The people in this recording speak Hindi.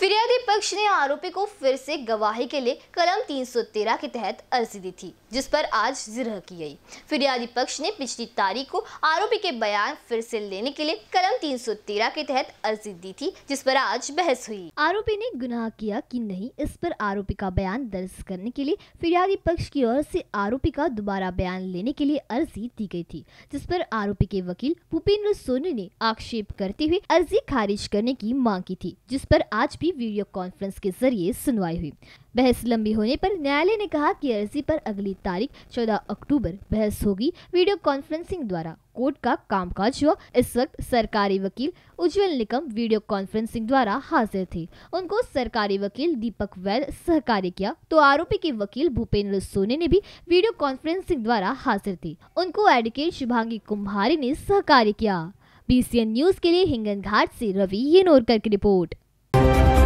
फिरियादी पक्ष ने आरोपी को फिर से गवाही के लिए कलम 313 के तहत अर्जी दी थी जिस पर आज जिरह की गई फिरियादी पक्ष ने पिछली तारीख को आरोपी के बयान फिर से लेने के लिए कलम 313 के तहत अर्जी दी थी जिस पर आज बहस हुई आरोपी ने गुनाह किया कि नहीं इस पर आरोपी का बयान दर्ज करने के लिए फिरियादी पक्ष की ओर से आरोपी का दोबारा बयान लेने के लिए अर्जी दी गयी थी जिस पर आरोपी के वकील भूपेंद्र सोनी ने आक्षेप करते हुए अर्जी खारिज करने की मांग की थी जिस पर आज भी की वीडियो कॉन्फ्रेंस के जरिए सुनवाई हुई बहस लंबी होने पर न्यायालय ने कहा कि अर्जी पर अगली तारीख 14 अक्टूबर बहस होगी वीडियो कॉन्फ्रेंसिंग द्वारा कोर्ट का कामकाज हुआ इस वक्त सरकारी वकील उज्जवल निकम वीडियो कॉन्फ्रेंसिंग द्वारा हाजिर थे उनको सरकारी वकील दीपक वैद सहकार्य किया तो आरोपी के वकील भूपेंद्र सोने ने भी वीडियो कॉन्फ्रेंसिंग द्वारा हाजिर थे उनको एडवोकेट शुभांगी कुम्हारी ने सहकार्य किया बी न्यूज के लिए हिंगन घाट ऐसी रवि येनोरकर की रिपोर्ट